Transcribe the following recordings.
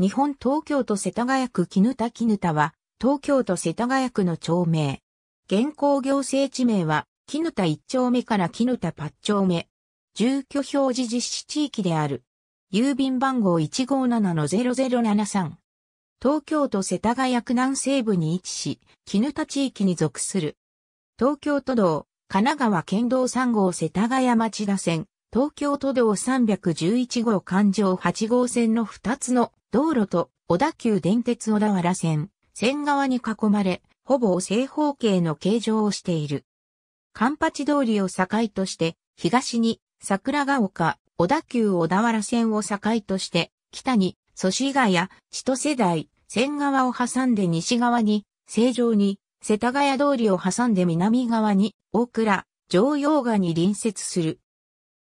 日本東京都世田谷区絹田絹田は、東京都世田谷区の町名。現行行政地名は、絹田一丁目から絹田八丁目。住居表示実施地域である。郵便番号157-0073。東京都世田谷区南西部に位置し、絹田地域に属する。東京都道、神奈川県道3号世田谷町田線、東京都道311号環状8号線の2つの道路と小田急電鉄小田原線、線側に囲まれ、ほぼ正方形の形状をしている。環八通りを境として、東に桜ヶ丘、小田急小田原線を境として、北に祖師ヶ谷、千歳台、線側を挟んで西側に、正常に、世田谷通りを挟んで南側に、大倉、常用賀に隣接する。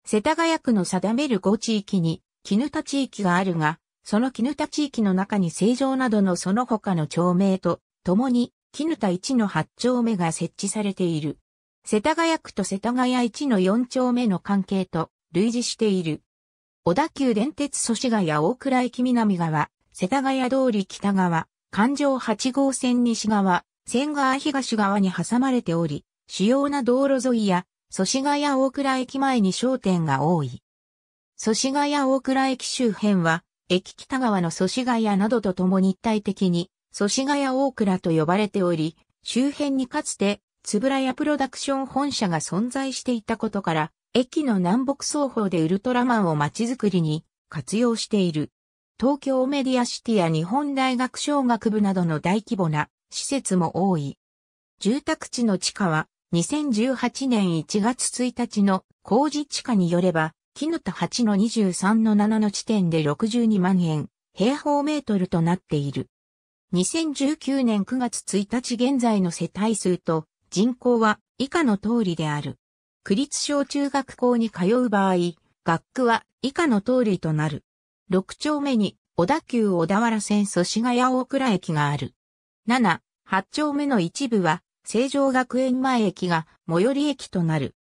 世田谷区の定める5地域に、絹田地域があるが、その絹田地域の中に成城などのその他の町名と、共に、絹田1の8丁目が設置されている。世田谷区と世田谷1の4丁目の関係と、類似している。小田急電鉄祖師ヶ谷大倉駅南側、世田谷通り北側、環状8号線西側、千川東側に挟まれており、主要な道路沿いや祖師ヶ谷大倉駅前に商店が多い。祖師ヶ谷大倉駅周辺は、駅北側の祖師ヶ谷などとともに一体的に、祖師ヶ谷大倉と呼ばれており、周辺にかつて、つぶらやプロダクション本社が存在していたことから、駅の南北双方でウルトラマンを街づくりに活用している。東京メディアシティや日本大学商学部などの大規模な施設も多い。住宅地の地下は2018年1月1日の工事地下によれば、の田8の23の7の地点で62万円、平方メートルとなっている。2019年9月1日現在の世帯数と人口は以下の通りである。区立小中学校に通う場合、学区は以下の通りとなる。6丁目に小田急小田原線祖師ヶ谷大倉駅がある。7、8丁目の一部は成城学園前駅が最寄り駅となる。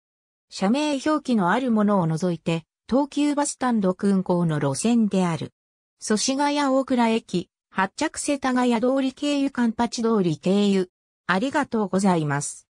社名表記のあるものを除いて、東急バスタンド空港の路線である。祖師ヶ谷大倉駅、発着世田谷通り経由環八通り経由。ありがとうございます。